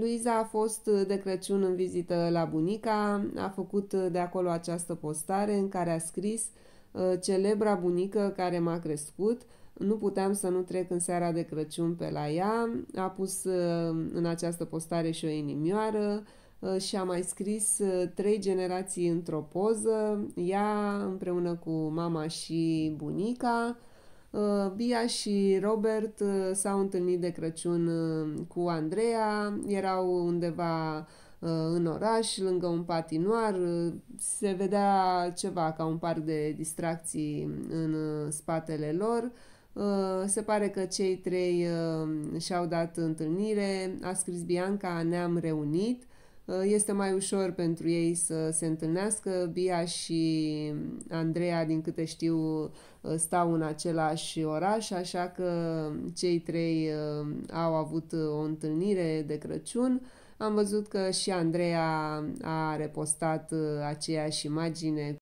Luiza a fost de Crăciun în vizită la bunica, a făcut de acolo această postare în care a scris uh, Celebra bunică care m-a crescut, nu puteam să nu trec în seara de Crăciun pe la ea, a pus uh, în această postare și o inimioară uh, și a mai scris trei generații într-o poză, ea împreună cu mama și bunica, Uh, Bia și Robert uh, s-au întâlnit de Crăciun uh, cu Andreea, erau undeva în oraș, lângă un patinoar, se vedea ceva ca un parc de distracții în spatele lor. Se pare că cei trei și-au dat întâlnire, a scris Bianca, ne-am reunit – Uh, este mai ușor pentru ei să se întâlnească. Bia și Andreea, din câte știu, uh, stau în același oraș, așa că cei trei uh, au avut o întâlnire de Crăciun. Am văzut că și Andreea a repostat aceeași imagine